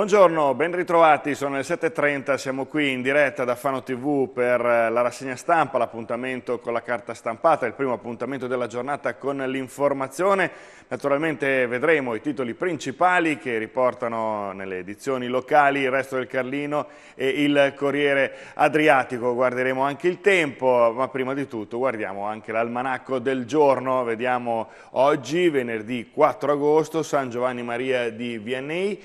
Buongiorno, ben ritrovati, sono le 7.30, siamo qui in diretta da Fano TV per eh, la rassegna stampa, l'appuntamento con la carta stampata, il primo appuntamento della giornata con l'informazione. Naturalmente vedremo i titoli principali che riportano nelle edizioni locali il resto del Carlino e il Corriere Adriatico. Guarderemo anche il tempo, ma prima di tutto guardiamo anche l'almanacco del giorno. Vediamo oggi, venerdì 4 agosto, San Giovanni Maria di Vianney,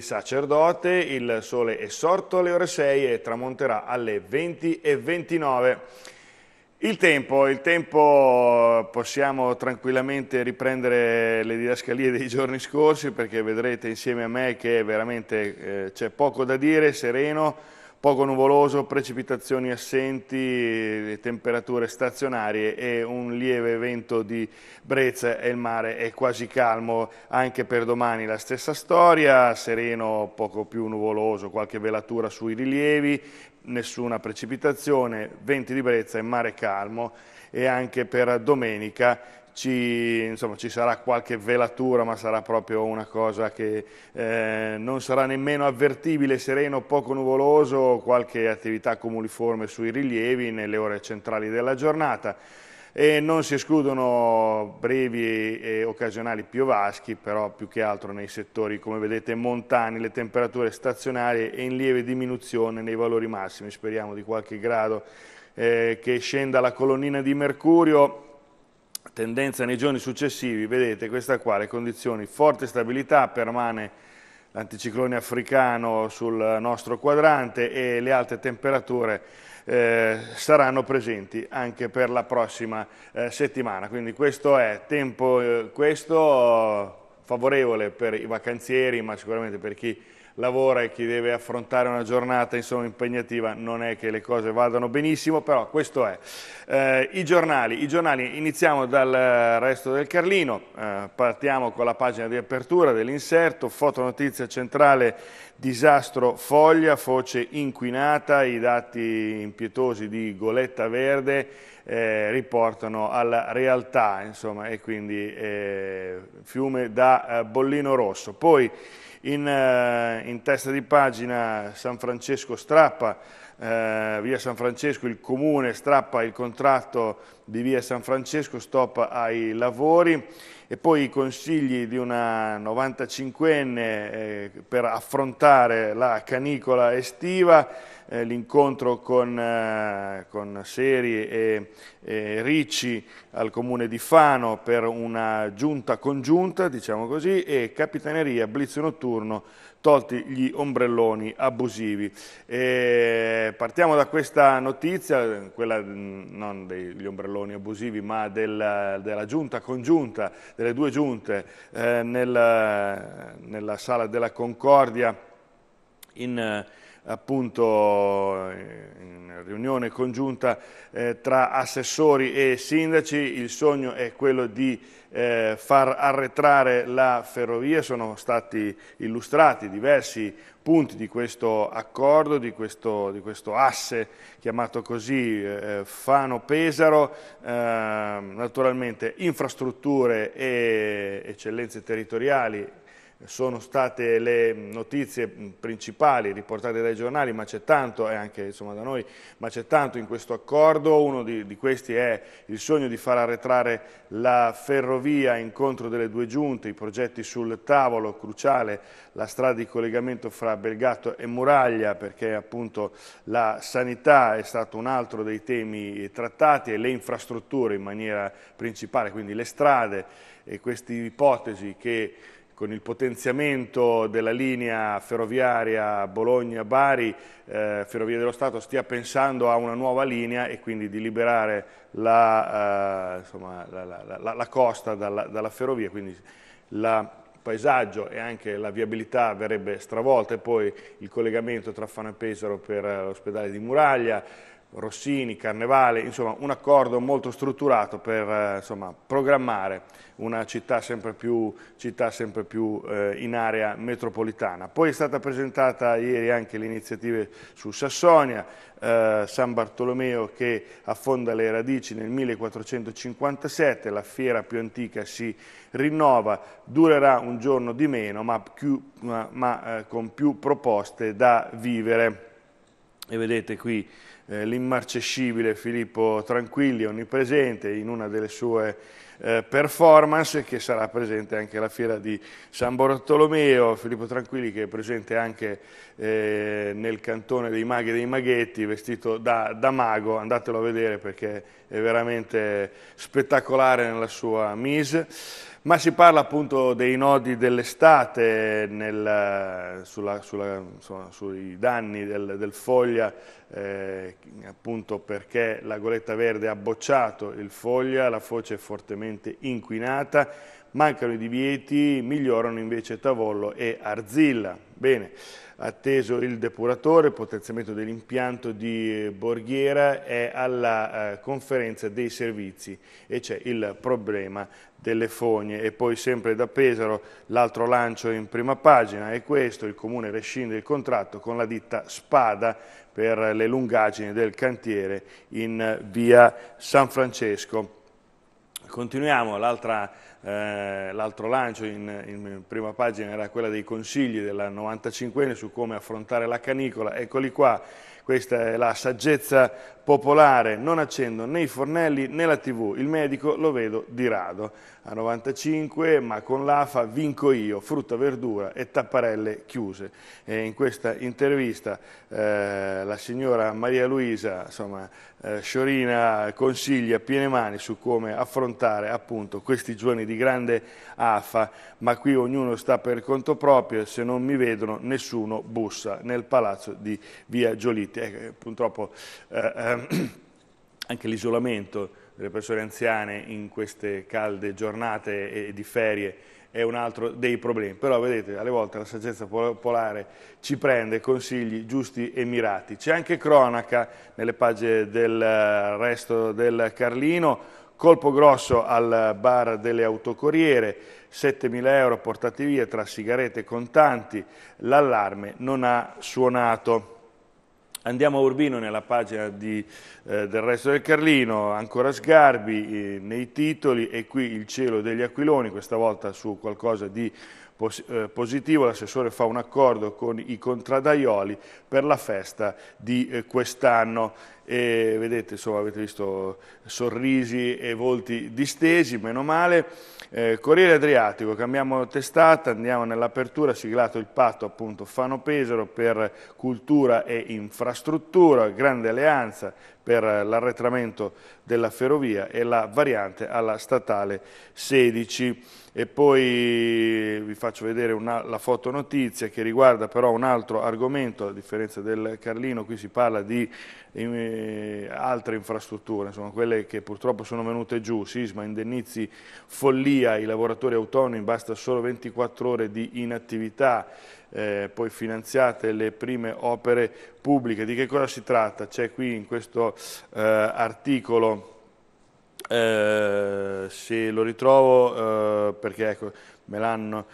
sacerdote sacerdote, il sole è sorto alle ore 6 e tramonterà alle 20 e 29. Il tempo, il tempo possiamo tranquillamente riprendere le didascalie dei giorni scorsi perché vedrete insieme a me che veramente eh, c'è poco da dire, sereno, poco nuvoloso, precipitazioni assenti, eh, temperature stazionarie e un lieve vento di brezza e il mare è quasi calmo. Anche per domani la stessa storia, sereno, poco più nuvoloso, qualche velatura sui rilievi, nessuna precipitazione, venti di brezza e mare calmo e anche per domenica ci, insomma, ci, sarà qualche velatura, ma sarà proprio una cosa che eh, non sarà nemmeno avvertibile, sereno, poco nuvoloso, qualche attività comuniforme sui rilievi nelle ore centrali della giornata e non si escludono brevi e occasionali piovaschi, però più che altro nei settori, come vedete, montani, le temperature stazionarie e in lieve diminuzione nei valori massimi, speriamo di qualche grado eh, che scenda la colonnina di mercurio tendenza nei giorni successivi, vedete questa qua, le condizioni, forte stabilità, permane l'anticiclone africano sul nostro quadrante e le alte temperature eh, saranno presenti anche per la prossima eh, settimana. Quindi questo è tempo eh, questo favorevole per i vacanzieri, ma sicuramente per chi lavora e chi deve affrontare una giornata insomma, impegnativa non è che le cose vadano benissimo, però questo è. Eh, i, giornali, I giornali, iniziamo dal resto del Carlino, eh, partiamo con la pagina di apertura dell'inserto, fotonotizia centrale disastro foglia, foce inquinata, i dati impietosi di Goletta Verde eh, riportano alla realtà, insomma, e quindi eh, fiume da eh, bollino rosso. Poi in, eh, in testa di pagina San Francesco strappa, eh, via San Francesco, il comune strappa il contratto di via San Francesco, stop ai lavori e poi i consigli di una 95enne eh, per affrontare la canicola estiva eh, l'incontro con, eh, con, Seri e, e, Ricci al comune di Fano per una giunta congiunta, diciamo così, e Capitaneria Blitz Notturno tolti gli ombrelloni abusivi. E partiamo da questa notizia, quella mm, non degli ombrelloni abusivi, ma della, della giunta congiunta, delle due giunte eh, nella, nella, sala della Concordia in appunto eh, in riunione congiunta eh, tra assessori e sindaci, il sogno è quello di eh, far arretrare la ferrovia, sono stati illustrati diversi punti di questo accordo, di questo, di questo asse chiamato così eh, Fano-Pesaro, ehm, naturalmente infrastrutture e eccellenze territoriali sono state le notizie mm, principali riportate dai giornali, ma c'è tanto, e anche insomma, da noi, ma c'è tanto in questo accordo. Uno di, di, questi è il sogno di far arretrare la ferrovia, incontro delle due giunte, i progetti sul tavolo, cruciale la strada di collegamento fra Belgato e Muraglia, perché appunto la sanità è stato un altro dei temi trattati e le infrastrutture in maniera principale, quindi le strade e queste ipotesi che con il potenziamento della linea ferroviaria Bologna-Bari, eh, Ferrovie dello Stato stia pensando a una nuova linea e quindi di liberare la, eh, insomma, la, la, la costa dalla, dalla, ferrovia, quindi il paesaggio e anche la viabilità verrebbe stravolta e poi il collegamento tra Fano e Pesaro per eh, l'ospedale di Muraglia, Rossini, Carnevale, insomma un accordo molto strutturato per eh, insomma, programmare una città sempre più, città sempre più eh, in area metropolitana. Poi è stata presentata ieri anche l'iniziativa su Sassonia, eh, San Bartolomeo che affonda le radici nel 1457, la fiera più antica si rinnova, durerà un giorno di meno ma, più, ma, ma eh, con più proposte da vivere. E vedete qui eh, l'immarcescibile Filippo Tranquilli, onnipresente, in una delle sue eh, performance, che sarà presente anche alla fiera di San Bartolomeo. Filippo Tranquilli che è presente anche eh, nel cantone dei maghi e dei maghetti, vestito da, da mago. Andatelo a vedere perché è veramente spettacolare nella sua mise. Ma si parla appunto dei nodi dell'estate, sui danni del, del Foglia, eh, appunto perché la goletta verde ha bocciato il Foglia, la foce è fortemente inquinata, mancano i divieti, migliorano invece Tavollo e Arzilla. Bene, atteso il depuratore, il potenziamento dell'impianto di eh, Borghiera è alla eh, conferenza dei servizi e c'è il problema delle fogne e poi sempre da Pesaro l'altro lancio in prima pagina è questo, il comune rescinde il contratto con la ditta Spada per le lungaggini del cantiere in eh, via San Francesco. Continuiamo, eh, l'altro eh, lancio in, in, prima pagina era quella dei consigli della 95enne su come affrontare la canicola, eccoli qua, questa è la saggezza popolare, non accendo né i fornelli né la tv, il medico lo vedo di rado. A 95, ma con l'AFA vinco io, frutta, verdura e tapparelle chiuse. E in questa intervista eh, la signora Maria Luisa insomma, eh, Sciorina consiglia a piene mani su come affrontare appunto questi giorni di grande AFA, ma qui ognuno sta per conto proprio, se non mi vedono nessuno bussa nel palazzo di Via Giolitti perché eh, purtroppo eh, ehm, anche l'isolamento delle persone anziane in queste calde giornate e di ferie è un altro dei problemi. Però vedete, alle volte la saggezza popolare ci prende consigli giusti e mirati. C'è anche cronaca nelle pagine del eh, resto del Carlino, colpo grosso al bar delle autocorriere, 7.000 euro portati via tra sigarette e contanti, l'allarme non ha suonato. Andiamo a Urbino nella pagina di, eh, del resto del Carlino, ancora Sgarbi eh, nei titoli e qui il cielo degli aquiloni, questa volta su qualcosa di pos eh, positivo, l'assessore fa un accordo con i contradaioli per la festa di eh, quest'anno e vedete, insomma, avete visto sorrisi e volti distesi, meno male. Eh, Corriere Adriatico, cambiamo testata, andiamo nell'apertura, siglato il patto appunto Fano-Pesaro per cultura e infrastruttura, grande alleanza per l'arretramento della ferrovia e la variante alla statale 16. E poi vi faccio vedere una, la fotonotizia che riguarda però un altro argomento, a differenza del Carlino, qui si parla di... Eh, eh, altre infrastrutture, insomma, quelle che purtroppo sono venute giù, sisma, indennizi, follia, i lavoratori autonomi, basta solo 24 ore di inattività, eh, poi finanziate le prime opere pubbliche. Di che cosa si tratta? C'è qui in questo eh, articolo eh, se lo ritrovo eh, perché ecco, me l'hanno,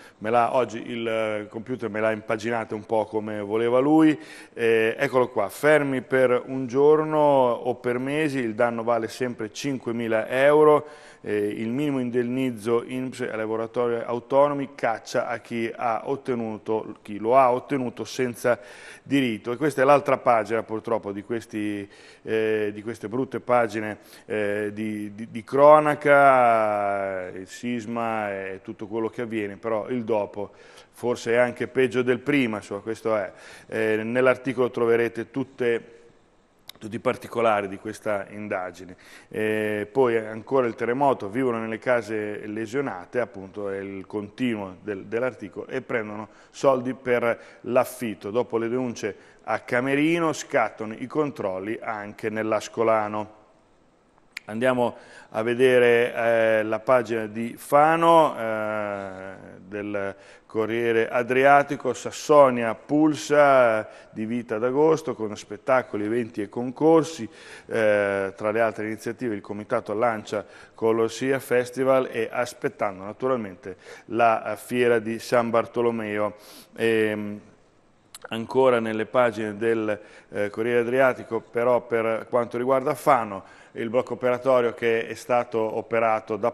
oggi il eh, computer me l'ha impaginato un po' come voleva lui, eh, eccolo qua, fermi per un giorno o per mesi, il danno vale sempre 5.000 euro, eh, il minimo indennizzo INPS ai lavoratori autonomi caccia a chi, ottenuto, chi, lo ha ottenuto senza diritto e questa è l'altra pagina purtroppo di, questi, eh, di, queste brutte pagine eh, di, di di, cronaca, il sisma e tutto quello che avviene, però il dopo forse è anche peggio del prima, insomma, questo è. Eh, nell'articolo troverete tutte tutti i particolari di questa indagine. Eh, poi ancora il terremoto, vivono nelle case lesionate, appunto è il continuo del, dell'articolo, e prendono soldi per l'affitto. Dopo le denunce a Camerino scattano i controlli anche nell'Ascolano. Andiamo a vedere eh, la pagina di Fano, eh, del Corriere Adriatico, Sassonia pulsa eh, di vita d'agosto con spettacoli, eventi e concorsi, eh, tra le altre iniziative il Comitato lancia Colossia Festival e aspettando naturalmente la eh, fiera di San Bartolomeo. E, ehm, ancora nelle pagine del eh, Corriere Adriatico, però per quanto riguarda Fano, il blocco operatorio che è stato,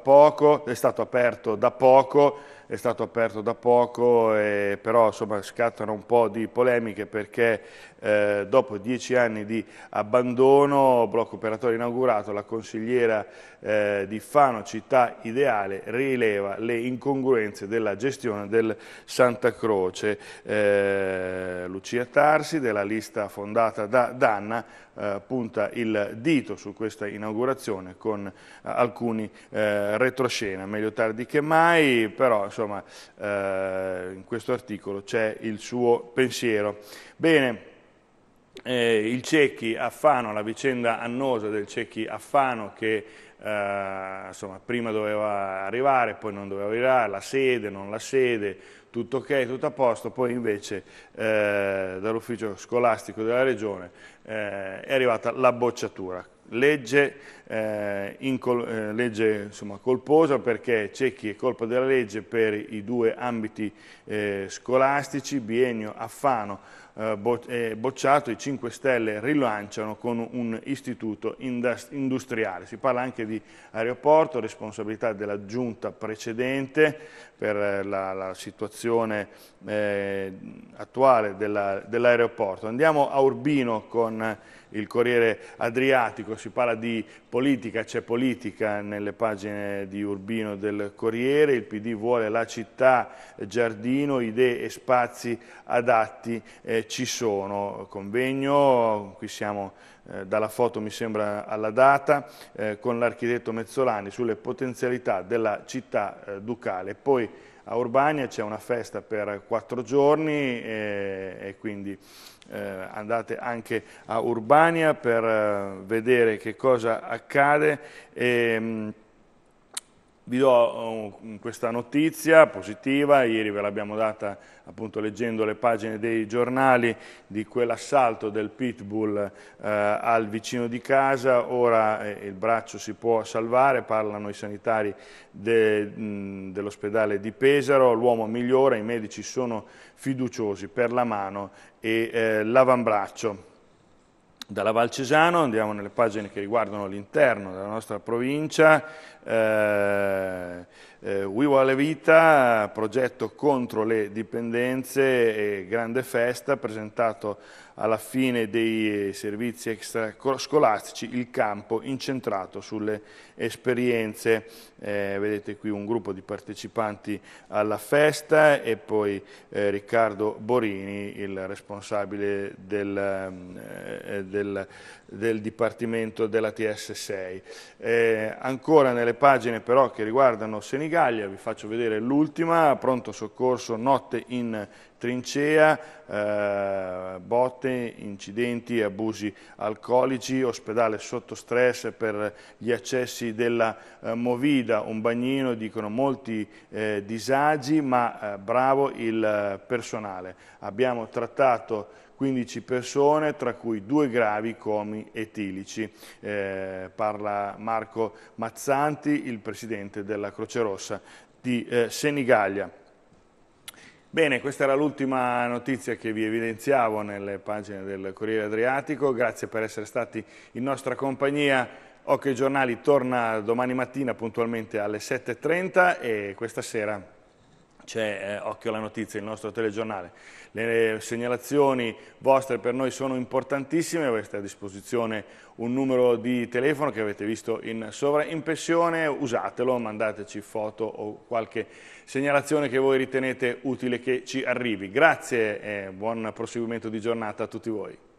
poco, è stato aperto da poco, è stato aperto da poco, eh, però insomma, scattano un po' di polemiche perché eh, dopo dieci anni di abbandono, blocco operatorio inaugurato, la consigliera eh, di Fano Città Ideale rileva le incongruenze della gestione del Santa Croce. Eh, Lucia Tarsi della lista fondata da Danna eh, punta il dito su questa inaugurazione con eh, alcuni eh, retroscena, meglio tardi che mai, però insomma eh, in questo articolo c'è il suo pensiero. Bene. Eh, il Cecchi Affano, la vicenda annosa del Cecchi Affano che eh, insomma, prima doveva arrivare, poi non doveva arrivare, la sede, non la sede, tutto ok, tutto a posto, poi invece eh, dall'ufficio scolastico della regione eh, è arrivata la bocciatura legge, eh, col, eh, legge insomma, colposa perché c'è chi è colpa della legge per i due ambiti eh, scolastici, biennio Affano eh, bo eh, bocciato, i 5 Stelle rilanciano con un istituto industriale. Si parla anche di aeroporto, responsabilità della giunta precedente per la, la situazione eh, attuale dell'aeroporto. Dell Andiamo a Urbino con il Corriere Adriatico, si parla di politica, c'è politica nelle pagine di Urbino del Corriere, il PD vuole la città, eh, giardino, idee e spazi adatti eh, ci sono, convegno, qui siamo eh, dalla foto mi sembra alla data, eh, con l'architetto Mezzolani sulle potenzialità della città eh, ducale. Poi a Urbania c'è una festa per quattro giorni eh, e quindi eh, andate anche a Urbania per eh, vedere che cosa accade. E, ehm, vi do uh, questa notizia positiva, ieri ve l'abbiamo data appunto leggendo le pagine dei giornali di quell'assalto del pitbull eh, al vicino di casa, ora eh, il braccio si può salvare, parlano i sanitari de, dell'ospedale di Pesaro, l'uomo migliora, i medici sono fiduciosi per la mano e eh, l'avambraccio. Dalla Val Cesano andiamo nelle pagine che riguardano l'interno della nostra provincia. Eh, eh, We Vale Vita, progetto contro le dipendenze e grande festa, presentato alla fine dei eh, servizi extrascolastici, il campo incentrato sulle esperienze. Eh, vedete qui un gruppo di partecipanti alla festa e poi eh, Riccardo Borini, il responsabile del, eh, del, del Dipartimento della TS6. Eh, ancora nelle pagine però che riguardano Senegal, Panigaglia, vi faccio vedere l'ultima, pronto soccorso notte in trincea, eh, botte, incidenti, abusi alcolici, ospedale sotto stress per gli accessi della eh, Movida, un bagnino, dicono molti eh, disagi, ma eh, bravo il eh, personale. Abbiamo trattato 15 persone, tra cui due gravi comi etilici. Eh, parla Marco Mazzanti, il presidente della Croce Rossa di eh, Senigallia. Bene, questa era l'ultima notizia che vi evidenziavo nelle pagine del Corriere Adriatico. Grazie per essere stati in nostra compagnia. Occhio ai giornali torna domani mattina puntualmente alle 7.30 e questa sera c'è eh, Occhio alla Notizia, il nostro telegiornale. Le segnalazioni vostre per noi sono importantissime, avete a disposizione un numero di telefono che avete visto in sovraimpressione, usatelo, mandateci foto o qualche segnalazione che voi ritenete utile che ci arrivi. Grazie e buon proseguimento di giornata a tutti voi.